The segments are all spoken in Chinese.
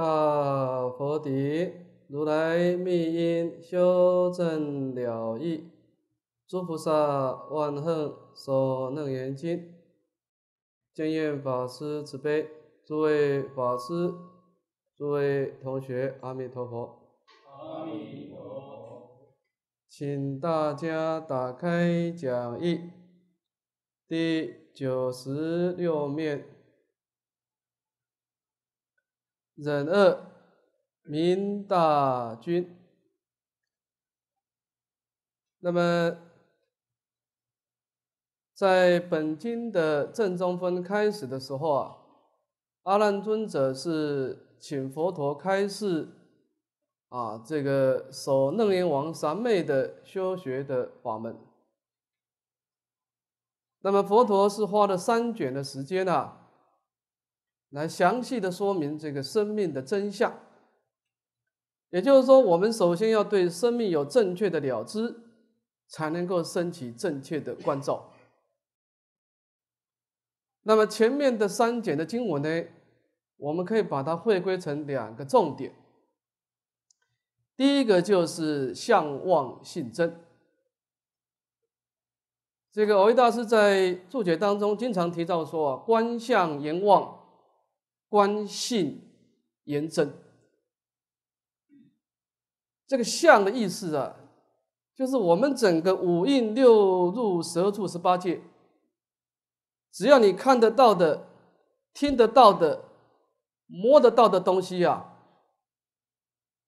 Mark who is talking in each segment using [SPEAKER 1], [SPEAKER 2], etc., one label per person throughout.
[SPEAKER 1] 大佛顶如来密因修正了义，诸菩萨万恨所能言经，见业法师慈悲，诸位法师，诸位同学，阿弥陀佛。阿弥陀佛，请大家打开讲义，第九十六面。忍恶明大君，那么在本经的正中分开始的时候啊，阿难尊者是请佛陀开示啊，这个守楞严王三昧的修学的法门。那么佛陀是花了三卷的时间呢。来详细的说明这个生命的真相，也就是说，我们首先要对生命有正确的了知，才能够升起正确的观照。那么前面的三卷的经文呢，我们可以把它汇归成两个重点。第一个就是相望性真，这个偶育大师在注解当中经常提到说啊，观相言望。观性言真，这个相的意思啊，就是我们整个五蕴六入十处十八界，只要你看得到的、听得到的、摸得到的东西啊，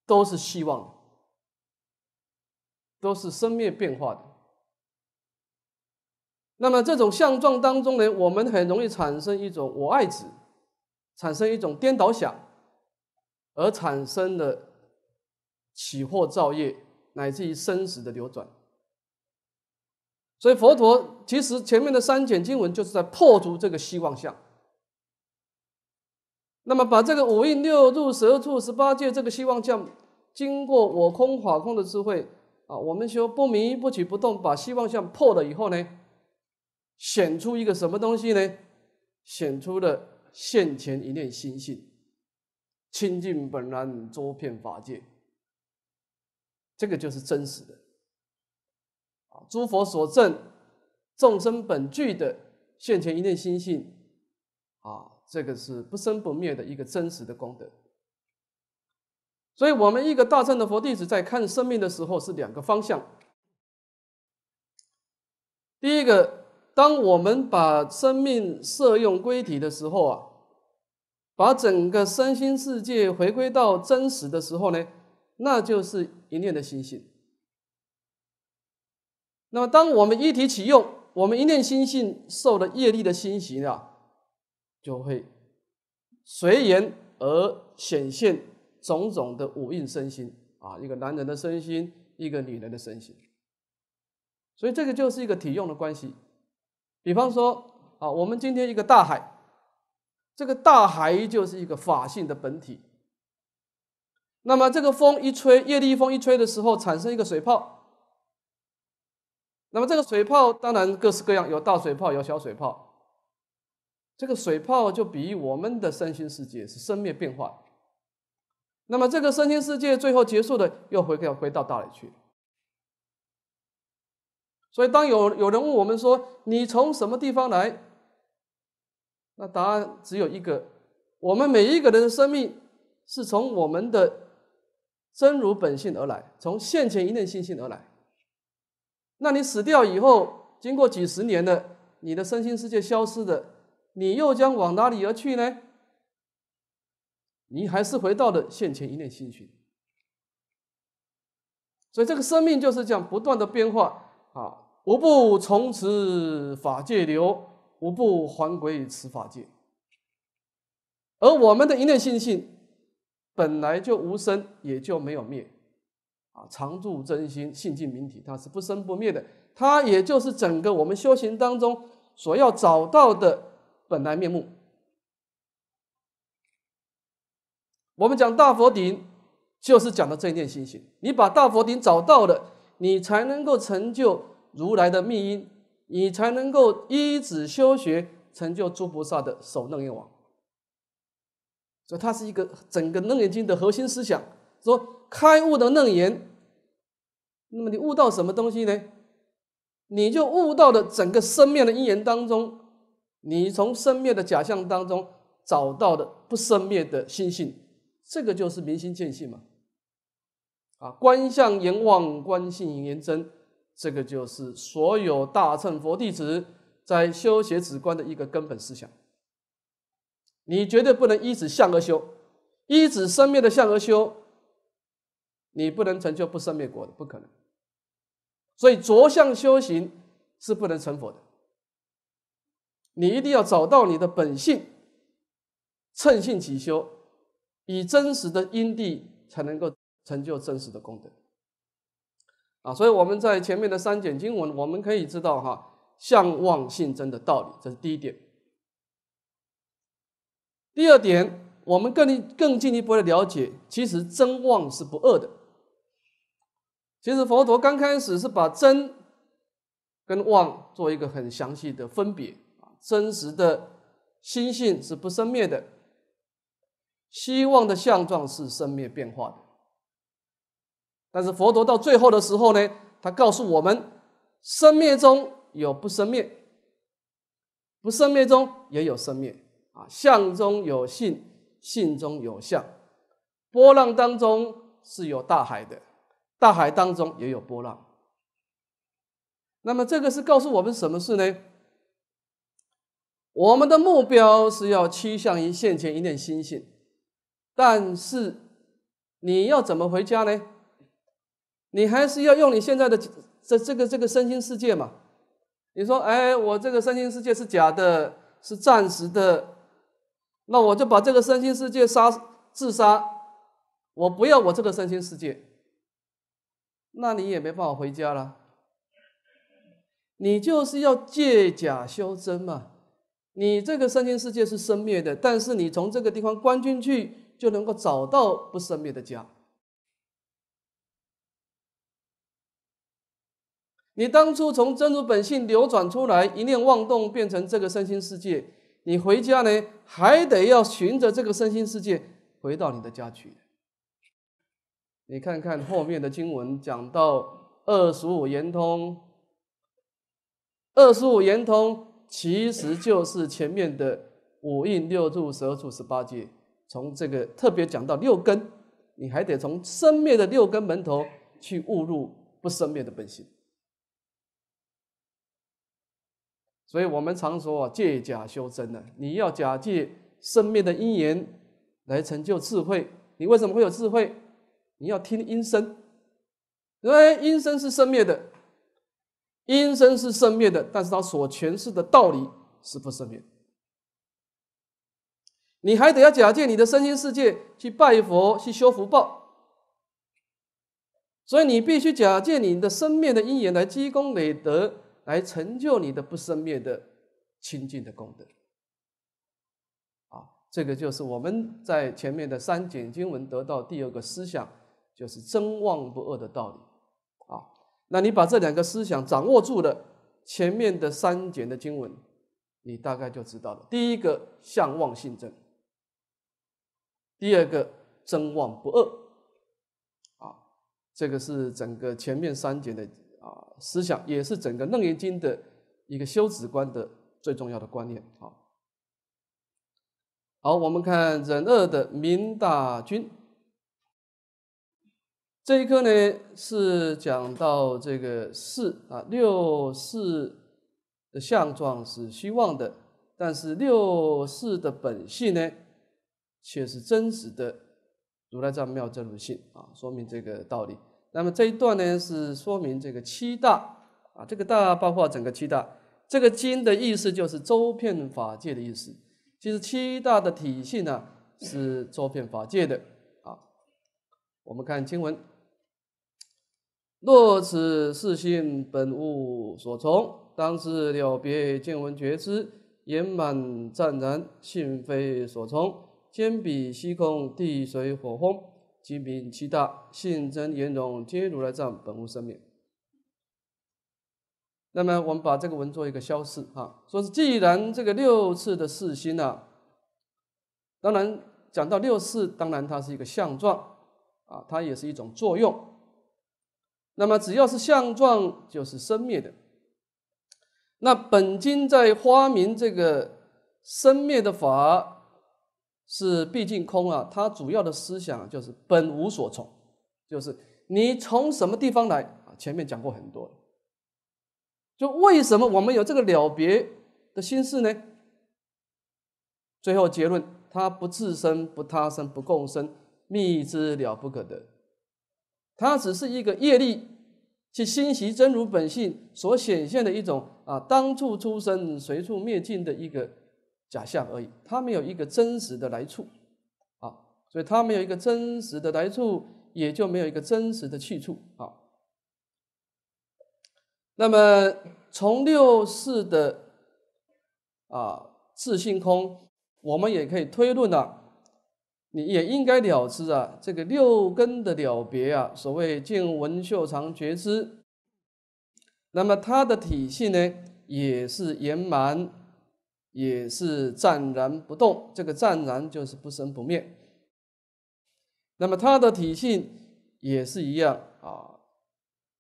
[SPEAKER 1] 都是希望，都是生灭变化的。那么这种相状当中呢，我们很容易产生一种我爱子。产生一种颠倒想，而产生的起惑造业，乃至于生死的流转。所以佛陀其实前面的三卷经文就是在破除这个希望相。那么把这个五蕴六入十二处十八界这个希望相，经过我空法空的智慧啊，我们说不迷不取不动，把希望相破了以后呢，显出一个什么东西呢？显出的。现前一念心性，清净本然，周遍法界，这个就是真实的啊！诸佛所证，众生本具的现前一念心性，啊，这个是不生不灭的一个真实的功德。所以，我们一个大乘的佛弟子在看生命的时候，是两个方向：第一个。当我们把生命摄用归体的时候啊，把整个身心世界回归到真实的时候呢，那就是一念的心性。那么，当我们一体启用，我们一念心性受了业力的熏习啊，就会随缘而显现种种的五蕴身心啊，一个男人的身心，一个女人的身心。所以，这个就是一个体用的关系。比方说，啊，我们今天一个大海，这个大海就是一个法性的本体。那么，这个风一吹，夜里风一吹的时候，产生一个水泡。那么，这个水泡当然各式各样，有大水泡，有小水泡。这个水泡就比喻我们的身心世界是生灭变化。那么，这个身心世界最后结束的，又回回到大海去。所以，当有有人问我们说：“你从什么地方来？”那答案只有一个：我们每一个人的生命是从我们的真如本性而来，从现前一念心性而来。那你死掉以后，经过几十年的，你的身心世界消失的，你又将往哪里而去呢？你还是回到了现前一念心性。所以，这个生命就是这样不断的变化啊。无不从此法界流，无不还归此法界。而我们的一念心性本来就无生，也就没有灭，啊，常住真心，信尽明体，它是不生不灭的。它也就是整个我们修行当中所要找到的本来面目。我们讲大佛顶，就是讲的这一念心性。你把大佛顶找到了，你才能够成就。如来的密因，你才能够依止修学，成就诸菩萨的首楞严王。所以，它是一个整个楞严经的核心思想：说开悟的楞严。那么，你悟到什么东西呢？你就悟到了整个生灭的因缘当中，你从生灭的假象当中找到的不生灭的心性，这个就是明心见性嘛！啊，观相言妄，观性言真。这个就是所有大乘佛弟子在修学止观的一个根本思想。你绝对不能依止相而修，依止生灭的相而修，你不能成就不生灭果的，不可能。所以着相修行是不能成佛的。你一定要找到你的本性，乘性即修，以真实的因地才能够成就真实的功德。啊，所以我们在前面的三卷经文，我们可以知道哈，相望性真的道理，这是第一点。第二点，我们更更进一步的了解，其实真妄是不二的。其实佛陀刚开始是把真跟妄做一个很详细的分别啊，真实的心性是不生灭的，希望的相状是生灭变化的。但是佛陀到最后的时候呢，他告诉我们：生灭中有不生灭，不生灭中也有生灭。啊，相中有性，性中有相。波浪当中是有大海的，大海当中也有波浪。那么这个是告诉我们什么事呢？我们的目标是要趋向于现前一念心性，但是你要怎么回家呢？你还是要用你现在的这这个这个身心世界嘛？你说，哎，我这个身心世界是假的，是暂时的，那我就把这个身心世界杀自杀，我不要我这个身心世界，那你也没办法回家了。你就是要借假修真嘛，你这个身心世界是生灭的，但是你从这个地方关进去，就能够找到不生灭的家。你当初从真如本性流转出来，一念妄动变成这个身心世界，你回家呢还得要循着这个身心世界回到你的家去。你看看后面的经文讲到二十五圆通，二十五圆通其实就是前面的五蕴、六住、十二柱十八界，从这个特别讲到六根，你还得从生灭的六根门头去误入不生灭的本性。所以我们常说“借假修真”的，你要假借生命的因缘来成就智慧。你为什么会有智慧？你要听音声，因为音声是生灭的，音声是生灭的，但是它所诠释的道理是不生灭。你还得要假借你的身心世界去拜佛去修福报，所以你必须假借你的生灭的因缘来积功累德。来成就你的不生灭的清净的功德，啊，这个就是我们在前面的三简经文得到第二个思想，就是真妄不恶的道理，啊，那你把这两个思想掌握住了，前面的三简的经文，你大概就知道了。第一个相妄性真，第二个真妄不恶。啊，这个是整个前面三简的。啊，思想也是整个楞严经的一个修止观的最重要的观念。好，好，我们看忍二的明大君，这一课呢是讲到这个四啊六四的相状是虚妄的，但是六四的本性呢，却是真实的。如来藏妙真如性啊，说明这个道理。那么这一段呢，是说明这个七大啊，这个大包括整个七大。这个经的意思就是周遍法界的意思，其实七大的体系呢是周遍法界的啊。我们看经文：若此世性本无所从，当是了别见闻觉知圆满湛然，性非所从，坚比虚空，地水火风。金名七大性真言融皆如来藏本无生灭。那么我们把这个文做一个消释哈，说是既然这个六次的四心呢，当然讲到六次，当然它是一个相状啊，它也是一种作用。那么只要是相状，就是生灭的。那本经在发明这个生灭的法。是毕竟空啊，它主要的思想就是本无所从，就是你从什么地方来啊？前面讲过很多，就为什么我们有这个了别的心事呢？最后结论，它不自生、不他生、不共生，密之了不可得，它只是一个业力，其心习真如本性所显现的一种啊，当处出生、随处灭尽的一个。假象而已，它没有一个真实的来处啊，所以它没有一个真实的来处，也就没有一个真实的去处啊。那么从六世的啊自性空，我们也可以推论啊，你也应该了知啊，这个六根的了别啊，所谓见闻嗅尝觉知，那么它的体系呢，也是圆满。也是湛然不动，这个湛然就是不生不灭。那么它的体性也是一样啊，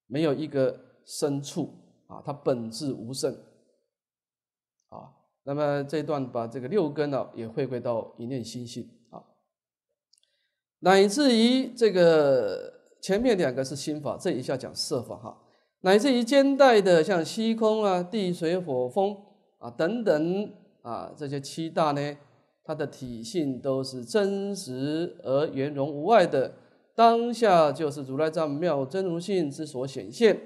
[SPEAKER 1] 没有一个深处啊，它本质无生啊。那么这段把这个六根呢也回归到一念心性啊，乃至于这个前面两个是心法，这一下讲色法哈，乃至于肩带的像虚空啊、地水火风啊等等。啊，这些七大呢，它的体性都是真实而圆融无碍的，当下就是如来藏妙真如性之所显现，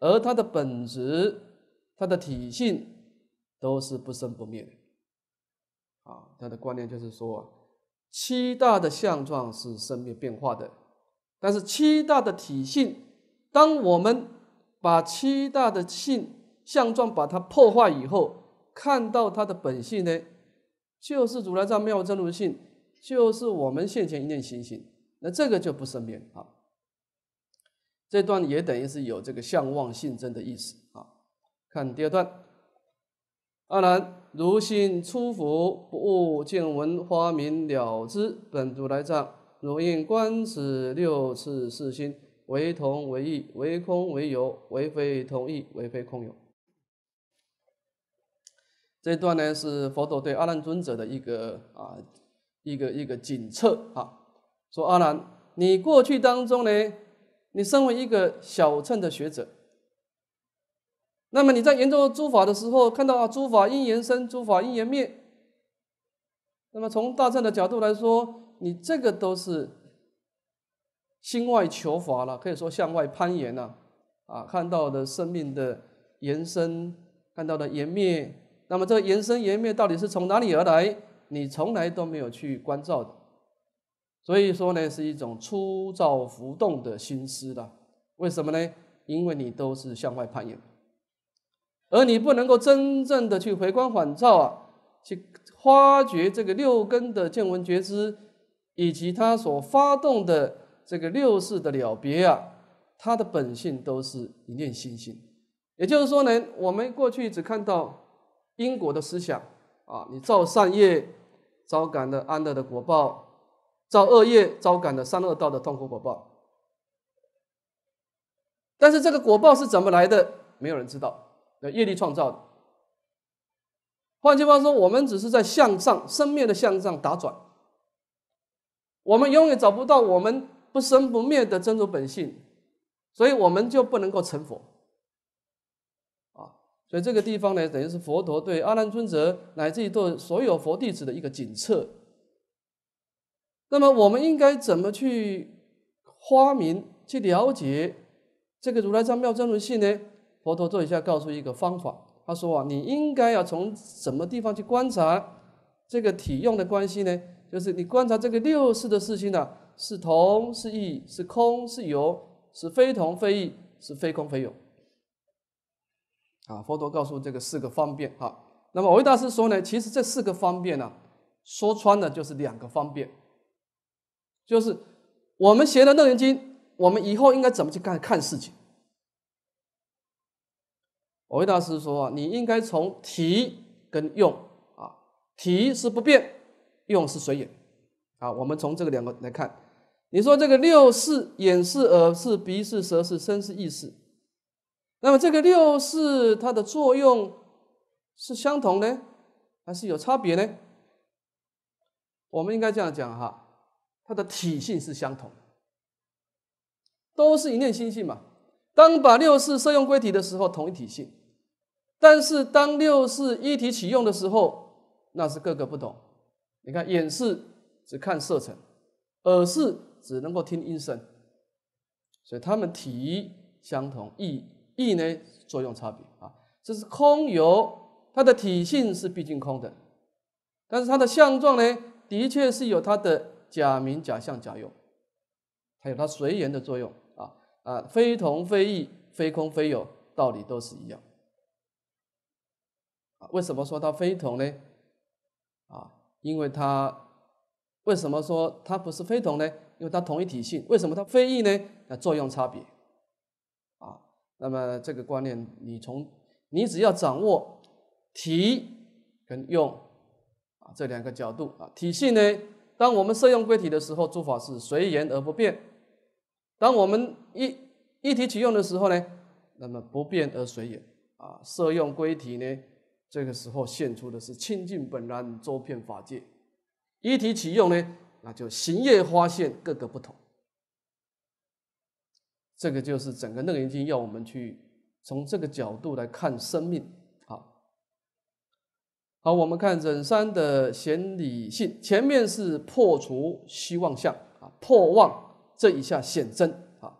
[SPEAKER 1] 而它的本质、它的体性都是不生不灭的。啊，他的观念就是说，七大的相状是生灭变化的，但是七大的体性，当我们把七大的性相状把它破坏以后。看到他的本性呢，就是如来藏妙真如性，就是我们现前一念心性，那这个就不生变啊。这段也等于是有这个相望性真的意思啊。看第二段，阿难如心出佛不悟见闻花名了知本如来藏，如应观此六次四心为同为异为空为有为非同异为非空有。这段呢是佛陀对阿难尊者的一个啊一个一个警策啊，说阿难，你过去当中呢，你身为一个小乘的学者，那么你在研究诸法的时候，看到啊，诸法因缘生，诸法因缘灭，那么从大乘的角度来说，你这个都是心外求法了，可以说向外攀岩了啊，看到的生命的延伸，看到的延灭。那么这个延伸延灭到底是从哪里而来？你从来都没有去关照的，所以说呢是一种粗躁浮动的心思了。为什么呢？因为你都是向外攀缘，而你不能够真正的去回光返照啊，去发掘这个六根的见闻觉知，以及它所发动的这个六世的了别啊，它的本性都是一念心性。也就是说呢，我们过去只看到。因果的思想啊，你造善业，招感的安乐的果报；造恶业，招感的三恶道的痛苦果报。但是这个果报是怎么来的？没有人知道，业力创造的。换句话说，我们只是在向上生灭的向上打转，我们永远找不到我们不生不灭的真如本性，所以我们就不能够成佛。所以这个地方呢，等于是佛陀对阿难尊者乃至于对所有佛弟子的一个警策。那么我们应该怎么去发明、去了解这个如来藏妙真如性呢？佛陀做一下告诉一个方法，他说啊，你应该要从什么地方去观察这个体用的关系呢？就是你观察这个六世的事情呢，是同是异，是空是有，是非同非异，是非空非有。啊，佛陀告诉这个四个方便啊。那么维大师说呢，其实这四个方便呢，说穿了就是两个方便，就是我们学了楞严经，我们以后应该怎么去看看事情？维大师说啊，你应该从提跟用啊，提是不变，用是随缘啊。我们从这个两个来看，你说这个六是眼是耳是鼻是舌是身是意识。那么这个六四它的作用是相同呢，还是有差别呢？我们应该这样讲哈，它的体性是相同，都是一念心性嘛。当把六四摄用归体的时候，同一体性；但是当六四一体启用的时候，那是各个不同。你看眼识只看色尘，耳识只能够听音声，所以它们体相同，意。意呢作用差别啊，这是空有，它的体性是毕竟空的，但是它的相状呢，的确是有它的假名、假相、假有，还有它随缘的作用啊啊，非同非异，非空非有，道理都是一样。啊，为什么说它非同呢？啊，因为它为什么说它不是非同呢？因为它同一体性。为什么它非异呢？啊，作用差别。那么这个观念，你从你只要掌握体跟用啊这两个角度啊，体系呢，当我们摄用归体的时候，诸法是随缘而不变；当我们一一体启用的时候呢，那么不变而随缘啊，摄用归体呢，这个时候现出的是清净本然、周遍法界；一体启用呢，那就行业发现各个不同。这个就是整个楞严经要我们去从这个角度来看生命，好好，我们看忍三的显理性，前面是破除虚妄相啊，破妄这一下显真啊。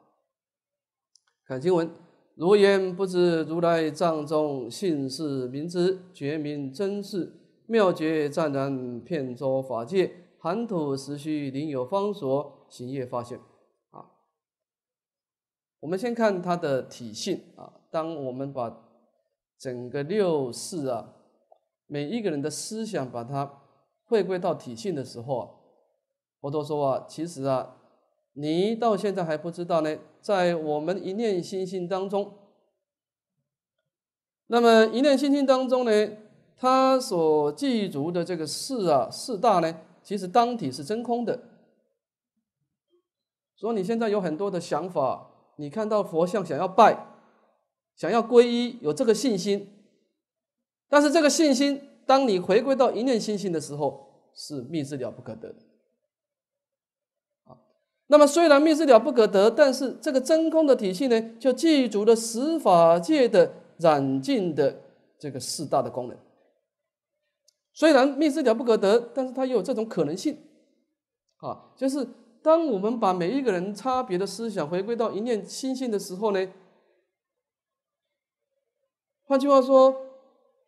[SPEAKER 1] 看经文：如言不知如来藏中性是明知觉明真是妙觉湛然，遍周法界，含土时须灵有方所，行业发现。我们先看它的体性啊。当我们把整个六世啊，每一个人的思想把它回归到体性的时候啊，佛陀说啊，其实啊，你到现在还不知道呢。在我们一念心性当中，那么一念心性当中呢，他所记足的这个四啊、四大呢，其实当体是真空的。所以你现在有很多的想法。你看到佛像，想要拜，想要皈依，有这个信心，但是这个信心，当你回归到一念心性的时候，是密之了不可得的。啊，那么虽然密之了不可得，但是这个真空的体系呢，就记住了十法界的染净的这个四大的功能。虽然密之了不可得，但是它有这种可能性，啊，就是。当我们把每一个人差别的思想回归到一念心性的时候呢，换句话说，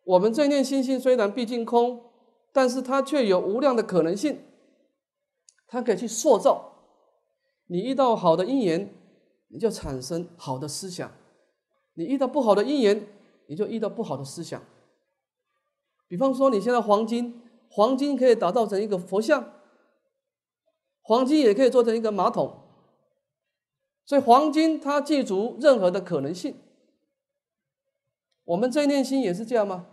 [SPEAKER 1] 我们这一念心性虽然毕竟空，但是它却有无量的可能性，它可以去塑造。你遇到好的因缘，你就产生好的思想；你遇到不好的因缘，你就遇到不好的思想。比方说，你现在黄金，黄金可以打造成一个佛像。黄金也可以做成一个马桶，所以黄金它具足任何的可能性。我们这一念心也是这样吗？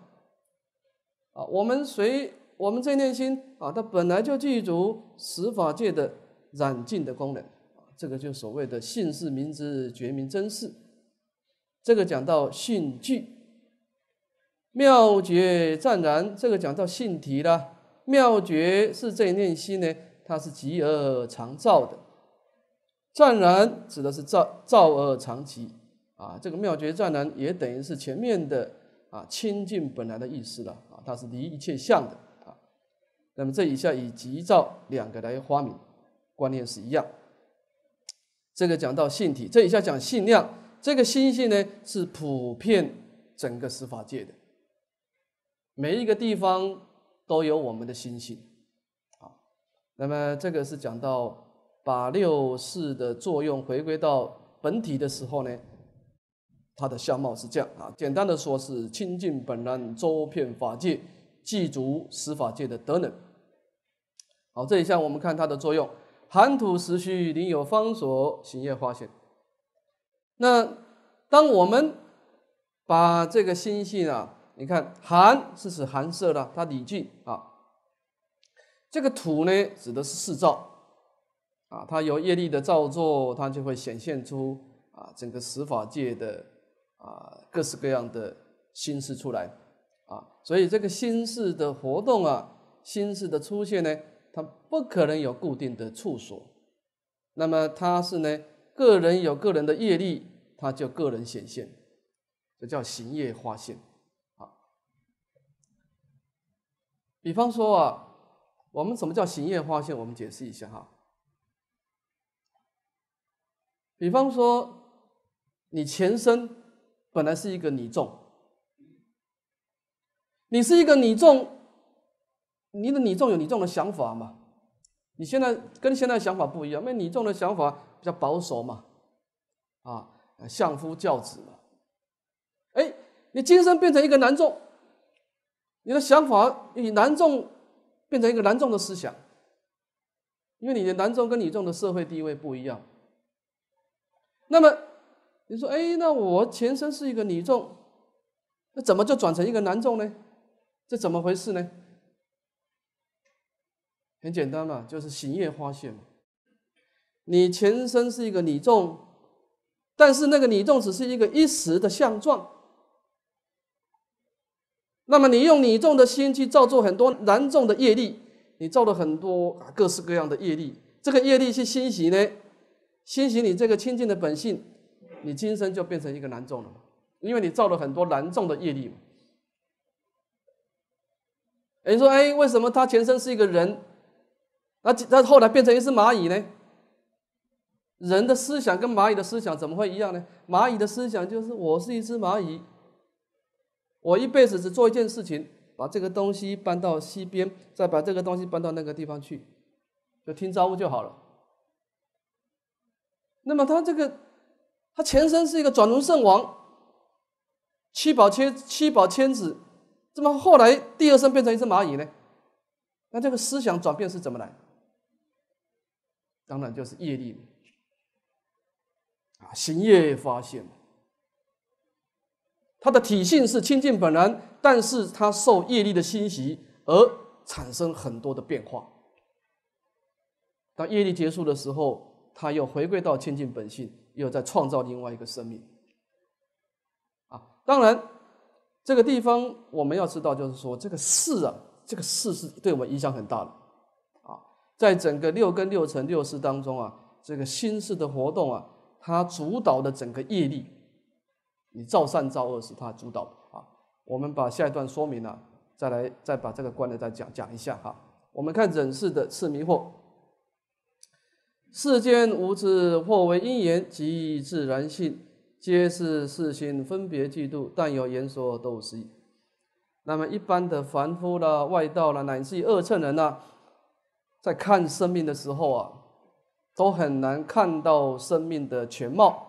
[SPEAKER 1] 啊，我们随我们这一念心啊，它本来就具足十法界的染净的功能啊，这个就所谓的性是明知觉明真是。这个讲到性具，妙觉湛然，这个讲到性体啦。妙觉是这一念心呢。它是极而常照的，湛然指的是照照而常寂啊。这个妙觉湛然也等于是前面的啊清净本来的意思了啊。它是离一切相的啊。那么这以下以极照两个来发明，观念是一样。这个讲到性体，这以下讲性量。这个心性呢是普遍整个司法界的，每一个地方都有我们的心性。那么这个是讲到把六识的作用回归到本体的时候呢，它的相貌是这样啊，简单的说是清净本然，周遍法界，具足十法界的德能。好，这一项我们看它的作用，寒土时虚，临有方所，行业化现。那当我们把这个心性啊，你看寒是指寒色的，它理境啊。这个“土”呢，指的是四造啊，它由业力的造作，它就会显现出啊，整个十法界的啊，各式各样的心事出来啊。所以这个心事的活动啊，心事的出现呢，它不可能有固定的处所。那么它是呢，个人有个人的业力，它就个人显现，这叫行业化现。啊。比方说啊。我们什么叫行业化现？我们解释一下哈。比方说，你前身本来是一个女众，你是一个女众，你的女众有女众的想法嘛？你现在跟现在想法不一样，因为女众的想法比较保守嘛，啊，相夫教子嘛。哎，你今生变成一个男众，你的想法与男众。变成一个男众的思想，因为你的男众跟女众的社会地位不一样。那么你说，哎，那我前身是一个女众，那怎么就转成一个男众呢？这怎么回事呢？很简单嘛，就是行业发现嘛。你前身是一个女众，但是那个女众只是一个一时的相状。那么你用你种的心去造作很多难种的业力，你造了很多啊各式各样的业力。这个业力去欣喜呢，欣喜你这个清净的本性，你今生就变成一个难种了，因为你造了很多难种的业力嘛。说，哎，为什么他前身是一个人，那他后来变成一只蚂蚁呢？人的思想跟蚂蚁的思想怎么会一样呢？蚂蚁的思想就是我是一只蚂蚁。我一辈子只做一件事情，把这个东西搬到西边，再把这个东西搬到那个地方去，就听招呼就好了。那么他这个，他前身是一个转轮圣王，七宝千七宝千子，怎么后来第二身变成一只蚂蚁呢？那这个思想转变是怎么来？当然就是业力，啊，行业发现。它的体性是清净本然，但是它受业力的侵袭而产生很多的变化。当业力结束的时候，它又回归到清净本性，又在创造另外一个生命。啊，当然这个地方我们要知道，就是说这个事啊，这个事是对我们影响很大的。啊，在整个六根、六尘、六识当中啊，这个心识的活动啊，它主导的整个业力。你造善造恶是他主导的啊！我们把下一段说明了，再来再把这个观点再讲讲一下哈。我们看忍世的次迷惑，世间无知或为因缘及自然性，皆是事心分别嫉妒，但有言说斗意。那么一般的凡夫啦、外道啦，乃至二乘人呐，在看生命的时候啊，都很难看到生命的全貌。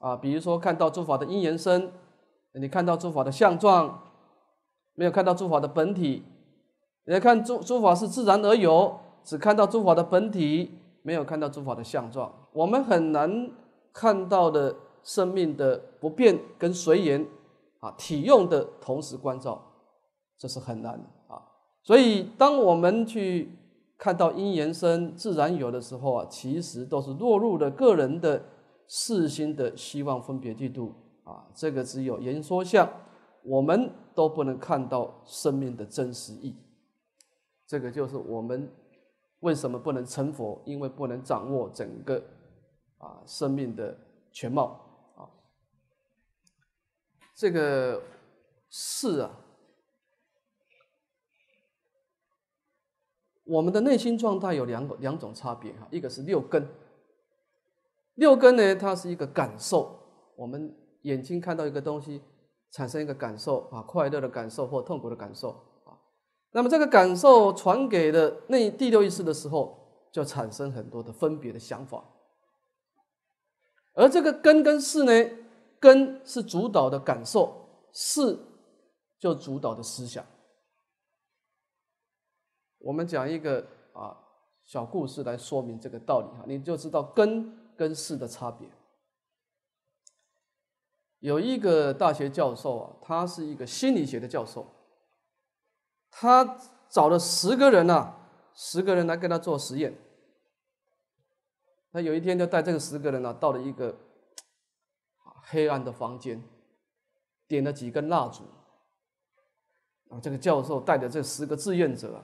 [SPEAKER 1] 啊，比如说看到诸法的因缘生，你看到诸法的相状，没有看到诸法的本体；，也看诸诸法是自然而有，只看到诸法的本体，没有看到诸法的相状。我们很难看到的生命的不变跟随缘，啊，体用的同时关照，这是很难的啊。所以，当我们去看到因缘生、自然有的时候啊，其实都是落入了个人的。四心的希望分别嫉妒啊，这个只有言说相，我们都不能看到生命的真实意这个就是我们为什么不能成佛，因为不能掌握整个啊生命的全貌啊。这个是啊，我们的内心状态有两两种差别哈，一个是六根。六根呢，它是一个感受。我们眼睛看到一个东西，产生一个感受啊，快乐的感受或痛苦的感受啊。那么这个感受传给的那第六意识的时候，就产生很多的分别的想法。而这个根跟是呢，根是主导的感受，是就主导的思想。我们讲一个啊小故事来说明这个道理哈，你就知道根。跟事的差别，有一个大学教授啊，他是一个心理学的教授，他找了十个人呢，十个人来跟他做实验。他有一天就带这个十个人呢，到了一个黑暗的房间，点了几根蜡烛，啊，这个教授带着这十个志愿者，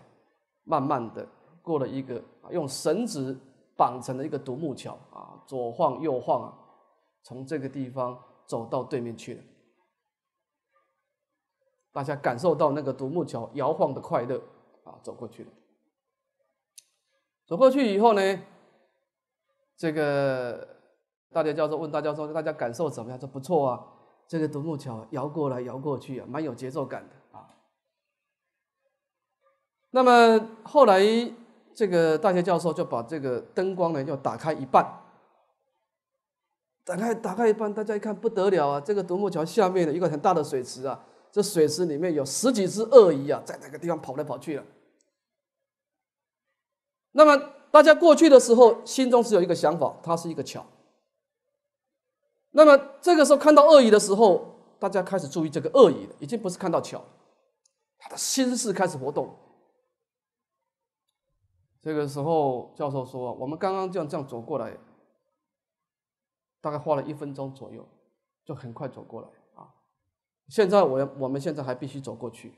[SPEAKER 1] 慢慢的过了一个用绳子。绑成了一个独木桥啊，左晃右晃啊，从这个地方走到对面去了。大家感受到那个独木桥摇晃的快乐啊，走过去了。走过去以后呢，这个大家教授问大家说：“大家感受怎么样？”说：“不错啊，这个独木桥摇过来摇过去啊，蛮有节奏感的啊。”那么后来。这个大学教授就把这个灯光呢，要打开一半，打开打开一半，大家一看不得了啊！这个独木桥下面的一个很大的水池啊，这水池里面有十几只鳄鱼啊，在那个地方跑来跑去了。那么大家过去的时候，心中是有一个想法，它是一个桥。那么这个时候看到鳄鱼的时候，大家开始注意这个鳄鱼了，已经不是看到桥它他的心是开始活动。这个时候，教授说：“我们刚刚这样这样走过来，大概花了一分钟左右，就很快走过来啊。现在我我们现在还必须走过去，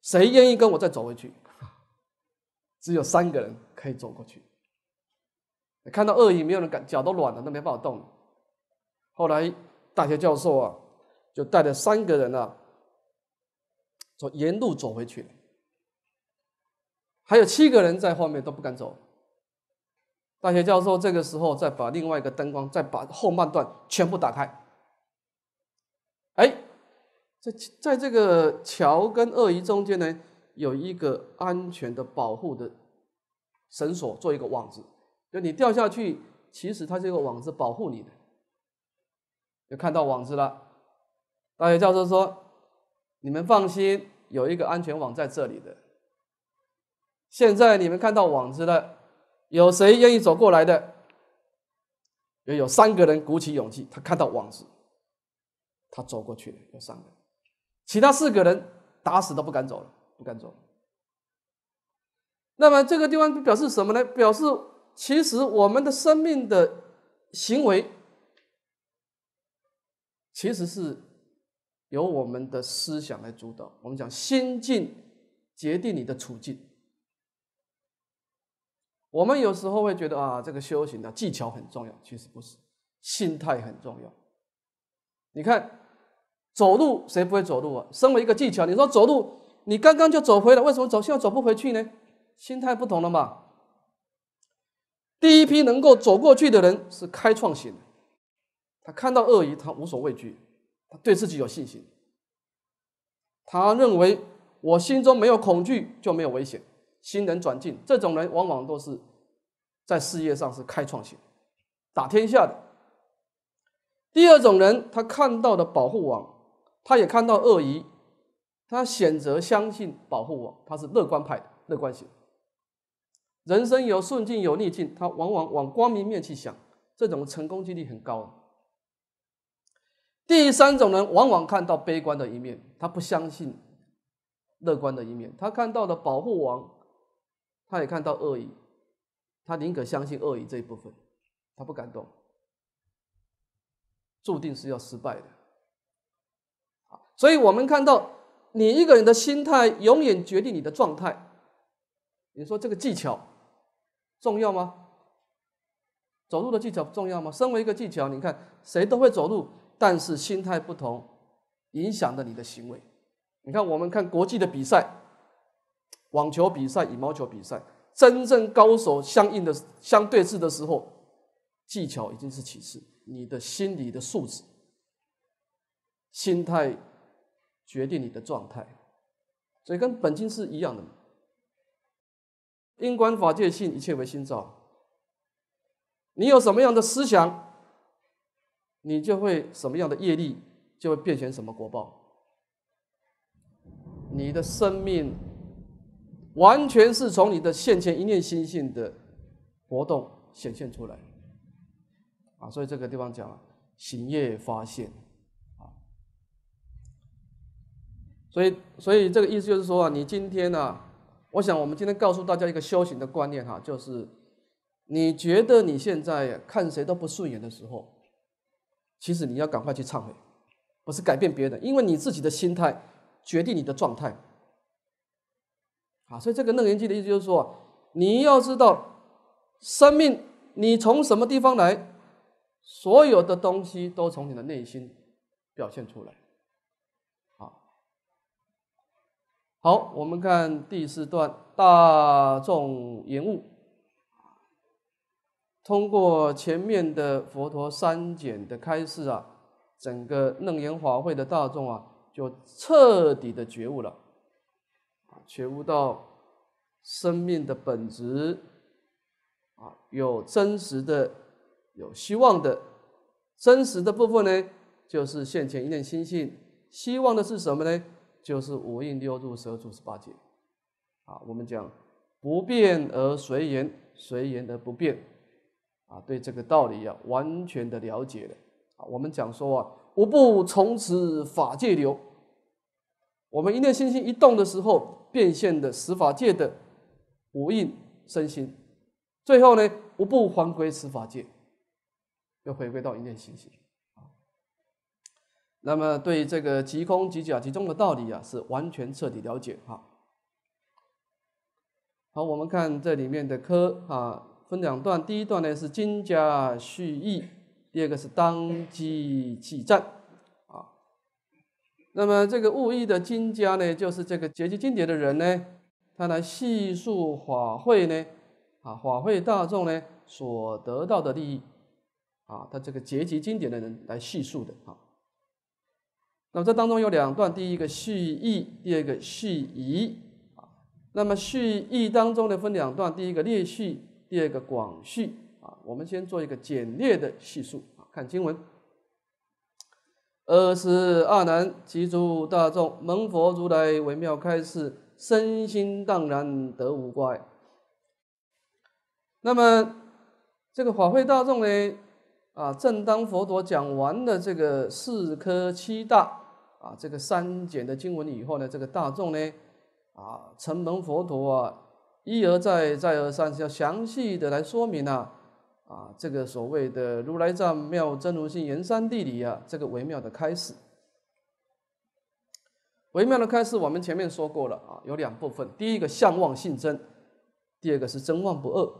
[SPEAKER 1] 谁愿意跟我再走回去？只有三个人可以走过去。看到鳄鱼，没有人敢，脚都软了，都没办法动。后来，大学教授啊，就带着三个人啊，走沿路走回去了。”还有七个人在后面都不敢走。大学教授这个时候再把另外一个灯光，再把后半段全部打开。哎，在在这个桥跟鳄鱼中间呢，有一个安全的保护的绳索，做一个网子，就你掉下去，其实它是一个网子保护你的。就看到网子了，大学教授说：“你们放心，有一个安全网在这里的。”现在你们看到网子了，有谁愿意走过来的？有三个人鼓起勇气，他看到网子，他走过去了。有三个其他四个人打死都不敢走了，不敢走。那么这个地方表示什么呢？表示其实我们的生命的行为，其实是由我们的思想来主导。我们讲心境决定你的处境。我们有时候会觉得啊，这个修行的技巧很重要，其实不是，心态很重要。你看，走路谁不会走路啊？身为一个技巧，你说走路，你刚刚就走回来，为什么走现在走不回去呢？心态不同了嘛。第一批能够走过去的人是开创型的，他看到鳄鱼，他无所畏惧，他对自己有信心，他认为我心中没有恐惧就没有危险。新人转进，这种人往往都是在事业上是开创型，打天下的。第二种人，他看到的保护网，他也看到恶意，他选择相信保护网，他是乐观派，乐观型。人生有顺境有逆境，他往往往光明面去想，这种成功几率很高。第三种人往往看到悲观的一面，他不相信乐观的一面，他看到的保护网。他也看到恶意，他宁可相信恶意这一部分，他不敢动，注定是要失败的。所以我们看到，你一个人的心态永远决定你的状态。你说这个技巧重要吗？走路的技巧重要吗？身为一个技巧，你看谁都会走路，但是心态不同，影响了你的行为。你看，我们看国际的比赛。网球比赛、羽毛球比赛，真正高手相应、的相对峙的时候，技巧已经是其次，你的心理的素质、心态决定你的状态，所以跟本金是一样的嘛。因观法界性，一切为心造。你有什么样的思想，你就会什么样的业力，就会变成什么果报。你的生命。完全是从你的现前一念心性的活动显现出来，啊，所以这个地方讲了，行业发现，啊，所以，所以这个意思就是说啊，你今天呢，我想我们今天告诉大家一个修行的观念哈，就是你觉得你现在看谁都不顺眼的时候，其实你要赶快去忏悔，不是改变别人，因为你自己的心态决定你的状态。啊，所以这个楞严经的意思就是说，你要知道，生命你从什么地方来，所有的东西都从你的内心表现出来。好，好，我们看第四段大众言悟。通过前面的佛陀三简的开示啊，整个楞严华会的大众啊，就彻底的觉悟了。觉悟到生命的本质啊，有真实的、有希望的，真实的部分呢，就是现前一念心性；希望的是什么呢？就是五蕴六入十住十八界。啊，我们讲不变而随缘，随缘而不变。啊，对这个道理啊，完全的了解的。啊，我们讲说啊，无不从此法界流。我们一念心性一动的时候。变现的十法界的无印身心，最后呢，无不还归十法界，又回归到一念心性。那么对这个即空即假即中的道理啊，是完全彻底了解哈。好，我们看这里面的科啊，分两段，第一段呢是金甲蓄意，第二个是当机起战。那么这个物意的经家呢，就是这个结集经典的人呢，他来细述法会呢，啊，法会大众呢所得到的利益，啊，他这个结集经典的人来叙述的啊。那么这当中有两段，第一个叙义，第二个叙仪啊。那么叙意当中呢分两段，第一个列叙，第二个广叙啊。我们先做一个简略的叙述啊，看经文。二十二难其诸大众蒙佛如来微妙开示，身心荡然得无怪。那么，这个法会大众呢？啊，正当佛陀讲完了这个四科七大啊，这个三简的经文以后呢，这个大众呢，啊，承蒙佛陀啊，一而再，再而三，是要详细的来说明啊。啊，这个所谓的如来藏妙真如性圆山地理啊，这个微妙的开始，微妙的开始，我们前面说过了啊，有两部分，第一个相望性真，第二个是真妄不恶。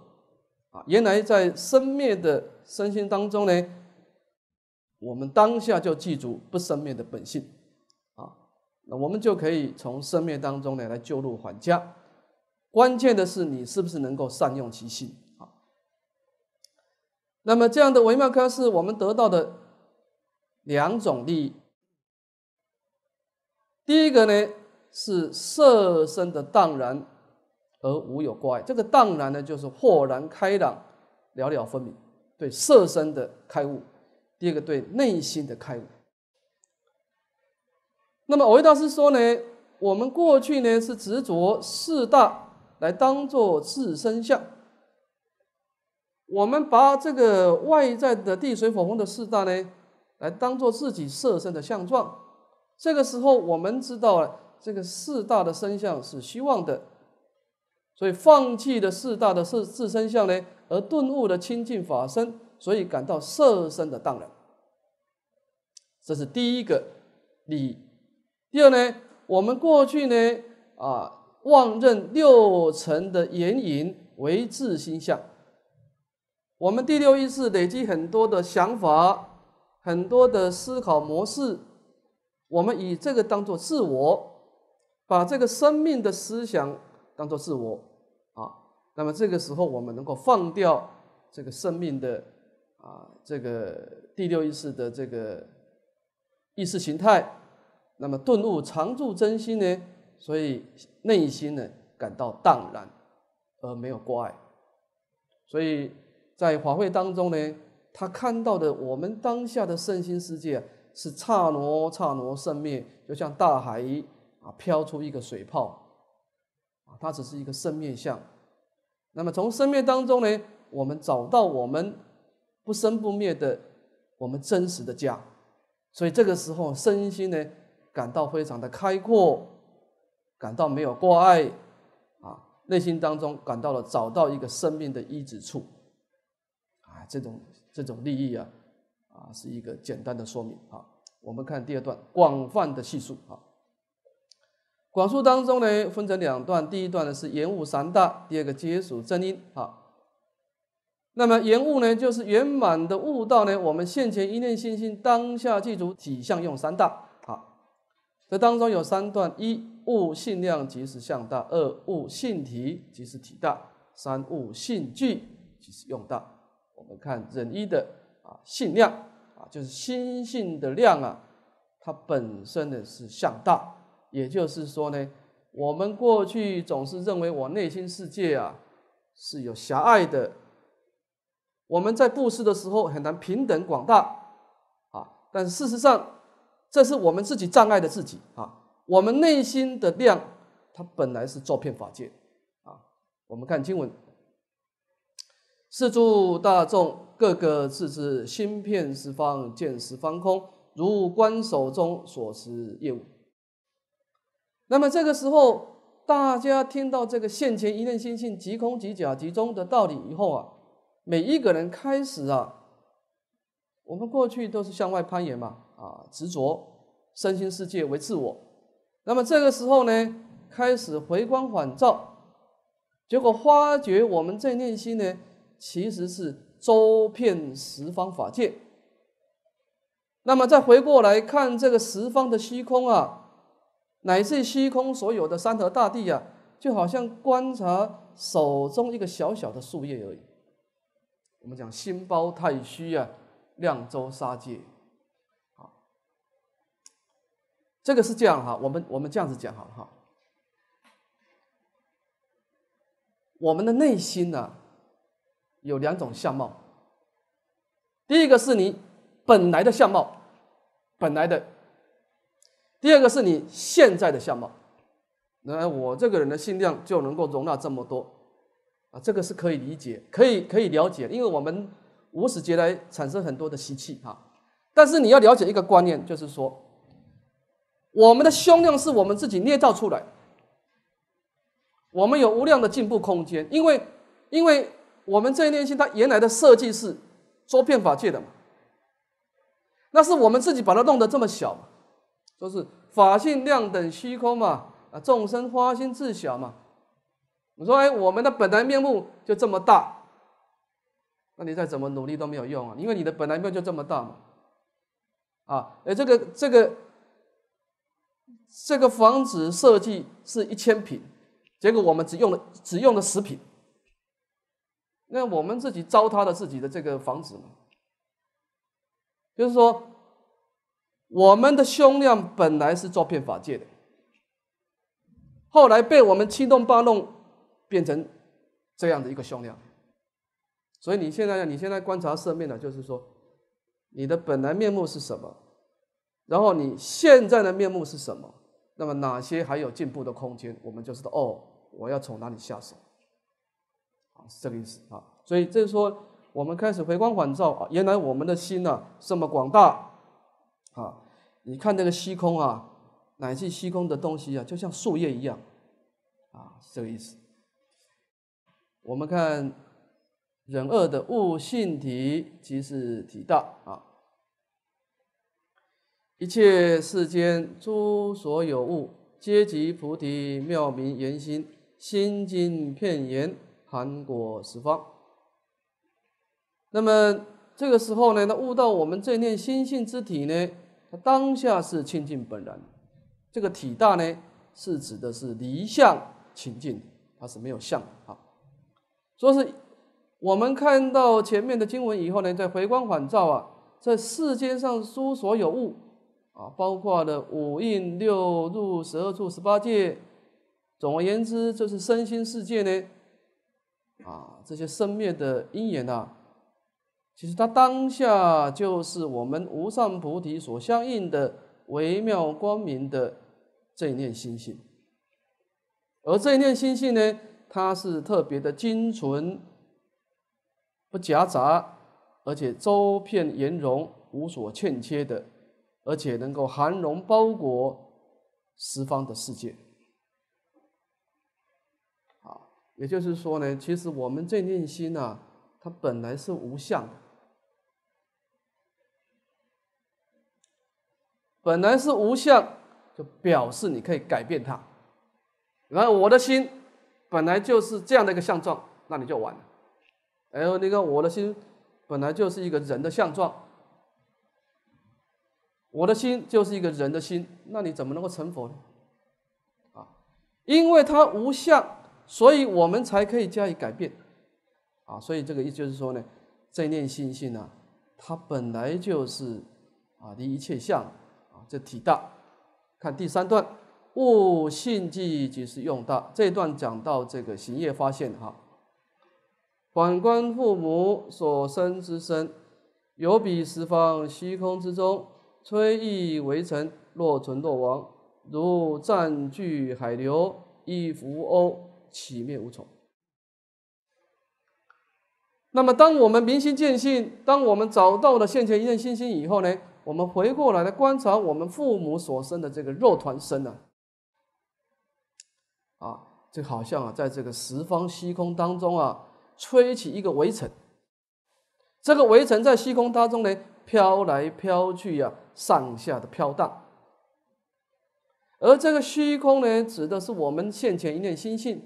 [SPEAKER 1] 啊，原来在生灭的身心当中呢，我们当下就记住不生灭的本性，啊，那我们就可以从生灭当中呢来救路还家。关键的是你是不是能够善用其心。那么这样的微妙开示，我们得到的两种利益。第一个呢是色身的荡然而无有挂碍，这个荡然呢就是豁然开朗、寥寥分明，对色身的开悟；第二个对内心的开悟。那么维大师说呢，我们过去呢是执着四大来当做自身相。我们把这个外在的地水火风的四大呢，来当做自己色身的相状。这个时候，我们知道了这个四大的身相是虚妄的，所以放弃的四大的是自身相呢，而顿悟的清净法身，所以感到色身的荡然。这是第一个利益。第二呢，我们过去呢啊，妄认六尘的影为自心相。我们第六意识累积很多的想法，很多的思考模式，我们以这个当做自我，把这个生命的思想当做自我啊。那么这个时候，我们能够放掉这个生命的啊这个第六意识的这个意识形态，那么顿悟常住真心呢，所以内心呢感到荡然而没有挂碍，所以。在法会当中呢，他看到的我们当下的身心世界是刹那刹那生灭，就像大海啊，飘出一个水泡，啊，它只是一个生灭相。那么从生灭当中呢，我们找到我们不生不灭的我们真实的家。所以这个时候身心呢，感到非常的开阔，感到没有挂碍，啊，内心当中感到了找到一个生命的依止处。这种这种利益啊，啊是一个简单的说明啊。我们看第二段广泛的叙述啊。广述当中呢，分成两段。第一段呢是言悟三大，第二个皆属正因啊。那么言误呢，就是圆满的悟道呢。我们现前一念心心当下具足体相用三大啊。这当中有三段：一悟性量即是相大，二悟性体即是体大，三悟性具即是用大。我们看忍一的啊性量啊，就是心性的量啊，它本身呢是向大，也就是说呢，我们过去总是认为我内心世界啊是有狭隘的，我们在布施的时候很难平等广大啊，但事实上这是我们自己障碍的自己啊，我们内心的量它本来是照骗法界啊，我们看经文。是诸大众，各个自知心片十方见十方空，如观手中所持业务。那么这个时候，大家听到这个现前一念心性即空即假即中的道理以后啊，每一个人开始啊，我们过去都是向外攀岩嘛，啊执着身心世界为自我。那么这个时候呢，开始回光返照，结果发觉我们这念心呢。其实是周遍十方法界。那么再回过来看这个十方的虚空啊，乃至虚空所有的山河大地啊，就好像观察手中一个小小的树叶而已。我们讲心包太虚啊，量周沙界。这个是这样哈，我们我们这样子讲好了哈，我们的内心呢？有两种相貌，第一个是你本来的相貌，本来的；第二个是你现在的相貌。那我这个人的心量就能够容纳这么多，啊，这个是可以理解，可以可以了解，因为我们无始劫来产生很多的习气哈。但是你要了解一个观念，就是说，我们的胸量是我们自己捏造出来，我们有无量的进步空间，因为因为。我们这一念心，它原来的设计是说变法界的嘛，那是我们自己把它弄得这么小嘛，都是法性量等虚空嘛，啊众生花心自小嘛，我说哎，我们的本来面目就这么大，那你再怎么努力都没有用啊，因为你的本来面就这么大嘛，啊哎这个这个这个房子设计是一千平，结果我们只用了只用了十平。那我们自己糟蹋了自己的这个房子嘛，就是说，我们的胸量本来是照片法界的，后来被我们七弄八弄变成这样的一个胸量，所以你现在你现在观察色面呢，就是说，你的本来面目是什么，然后你现在的面目是什么，那么哪些还有进步的空间，我们就知道哦，我要从哪里下手。是这个意思啊，所以这是说，我们开始回光返照啊，原来我们的心呢这么广大啊！你看这个虚空啊，乃至虚空的东西啊，就像树叶一样啊，是这个意思。我们看人恶的悟性体即是体大啊，一切世间诸所有物，皆集菩提妙明圆心心经片言。盘古十方，那么这个时候呢，他悟到我们这念心性之体呢，它当下是清净本然。这个体大呢，是指的是离相清净，它是没有相啊。说是我们看到前面的经文以后呢，在回光返照啊，在世间上诸所有物啊，包括了五蕴六入十二处十八界，总而言之，就是身心世界呢。啊，这些生灭的因缘呐，其实它当下就是我们无上菩提所相应的微妙光明的这一念心性，而这一念心性呢，它是特别的精纯，不夹杂，而且周遍圆融，无所欠缺的，而且能够含容包裹十方的世界。也就是说呢，其实我们这念心呢，它本来是无相，的，本来是无相，就表示你可以改变它。然后我的心本来就是这样的一个相状，那你就完了。哎呦，你看我的心本来就是一个人的相状，我的心就是一个人的心，那你怎么能够成佛呢？啊，因为它无相。所以我们才可以加以改变，啊，所以这个意思就是说呢，这念心性它本来就是啊的一切相啊，这体大。看第三段，悟性即即是用大，这一段讲到这个行业发现哈。反观父母所生之身，有彼十方虚空之中，吹易为尘，若存若亡，如占据海流，一浮鸥。起灭无从。那么，当我们明心见性，当我们找到了现前一念心性以后呢，我们回过来来观察我们父母所生的这个肉团身呢，啊，这好像啊，在这个十方虚空当中啊，吹起一个围城，这个围城在虚空当中呢，飘来飘去呀，上下的飘荡，而这个虚空呢，指的是我们现前一念心性。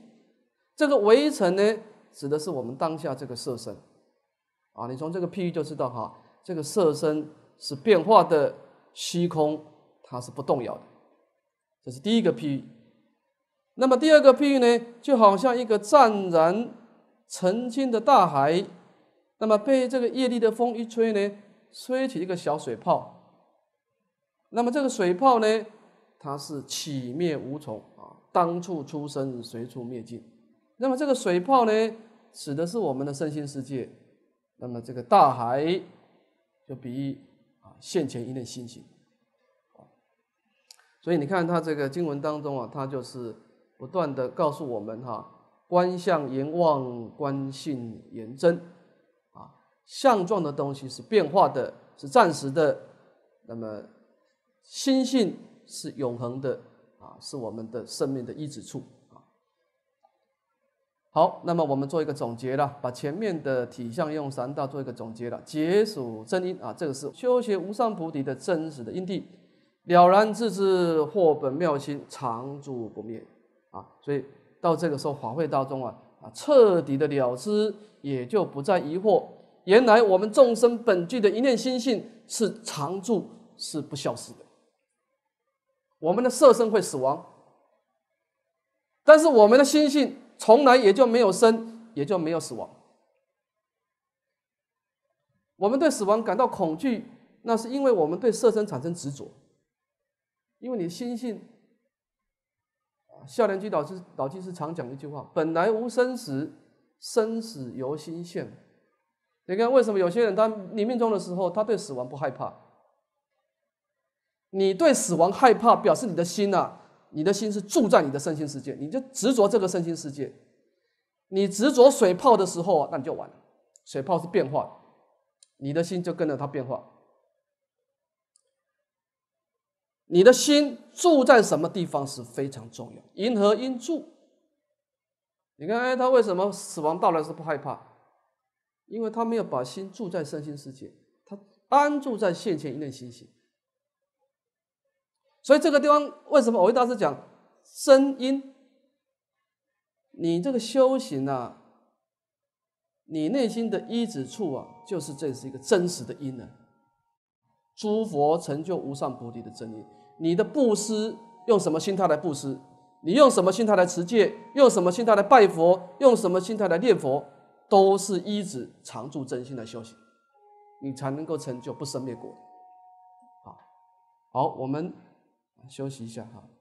[SPEAKER 1] 这个围城呢，指的是我们当下这个色身，啊，你从这个譬喻就知道哈，这个色身是变化的虚空，它是不动摇的，这是第一个譬喻。那么第二个譬喻呢，就好像一个湛然澄清的大海，那么被这个夜里的风一吹呢，吹起一个小水泡。那么这个水泡呢，它是起灭无从啊，当处出生，随处灭尽。那么这个水泡呢，指的是我们的身心世界。那么这个大海，就比喻啊现前一念心性。所以你看他这个经文当中啊，他就是不断的告诉我们哈：观相言妄，观性言真。啊，相状的东西是变化的，是暂时的。那么心性是永恒的，啊，是我们的生命的依止处。好，那么我们做一个总结了，把前面的体相用三大做一个总结了。解属真因啊，这个是修学无上菩提的真实的因地。了然自知，获本妙心常住不灭啊，所以到这个时候法会当中啊啊，彻底的了知，也就不再疑惑。原来我们众生本具的一念心性是常住，是不消失的。我们的色身会死亡，但是我们的心性。从来也就没有生，也就没有死亡。我们对死亡感到恐惧，那是因为我们对色身产生执着。因为你心性，啊，笑居导师、老居士常讲一句话：本来无生死，生死由心现。你看为什么有些人他你命中的时候，他对死亡不害怕？你对死亡害怕，表示你的心呐。你的心是住在你的身心世界，你就执着这个身心世界。你执着水泡的时候那你就完了。水泡是变化，你的心就跟着它变化。你的心住在什么地方是非常重要。因何因住？你看，哎，他为什么死亡到来是不害怕？因为他没有把心住在身心世界，他安住在现前一念心性。所以这个地方为什么我跟大师讲声音？你这个修行啊，你内心的一指处啊，就是这是一个真实的因啊。诸佛成就无上菩提的真因。你的布施用什么心态来布施？你用什么心态来持戒？用什么心态来拜佛？用什么心态来念佛？都是依止常住真心来修行，你才能够成就不生灭果。好，好，我们。休息一下哈。